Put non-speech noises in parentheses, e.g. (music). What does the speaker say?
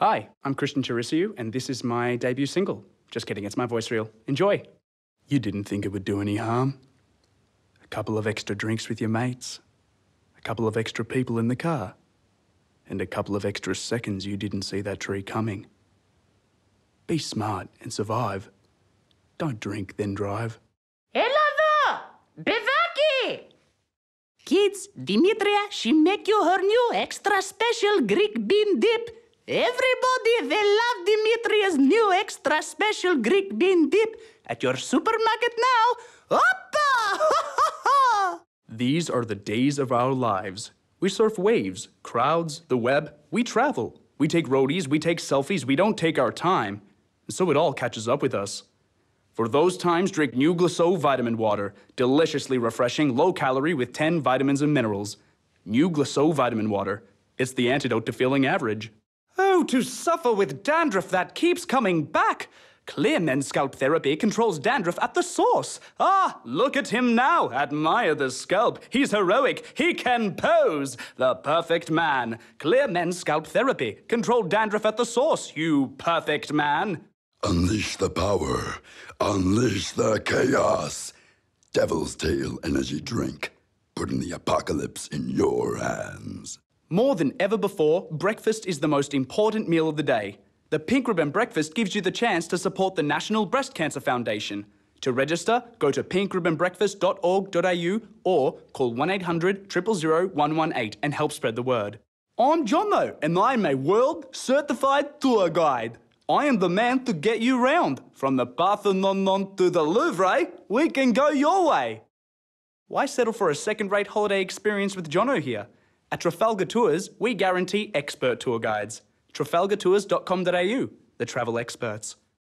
Hi, I'm Christian Tirisiu, and this is my debut single. Just kidding, it's my voice reel. Enjoy! You didn't think it would do any harm. A couple of extra drinks with your mates, a couple of extra people in the car, and a couple of extra seconds you didn't see that tree coming. Be smart and survive. Don't drink, then drive. Elava! Bevaki! Kids, Dimitria, she make you her new extra special Greek bean dip. Everybody will love Dimitri's new extra special Greek bean dip at your supermarket now. Hoppa! (laughs) These are the days of our lives. We surf waves, crowds, the web. We travel. We take roadies, we take selfies, we don't take our time. And so it all catches up with us. For those times, drink New Glaceau Vitamin Water. Deliciously refreshing, low calorie with 10 vitamins and minerals. New Glaceau Vitamin Water. It's the antidote to feeling average. Oh, to suffer with dandruff that keeps coming back. Clear Men Scalp Therapy controls dandruff at the source. Ah, look at him now. Admire the scalp. He's heroic. He can pose. The perfect man. Clear Men Scalp Therapy. Control dandruff at the source, you perfect man. Unleash the power. Unleash the chaos. Devil's Tail Energy Drink. Putting the apocalypse in your hands. More than ever before, breakfast is the most important meal of the day. The Pink Ribbon Breakfast gives you the chance to support the National Breast Cancer Foundation. To register, go to pinkribbonbreakfast.org.au or call 1800 000 118 and help spread the word. I'm Jono and I'm a World Certified Tour Guide. I am the man to get you round. From the Parthenon to the Louvre, we can go your way. Why settle for a second-rate holiday experience with Jono here? At Trafalgar Tours, we guarantee expert tour guides. TrafalgarTours.com.au, the travel experts.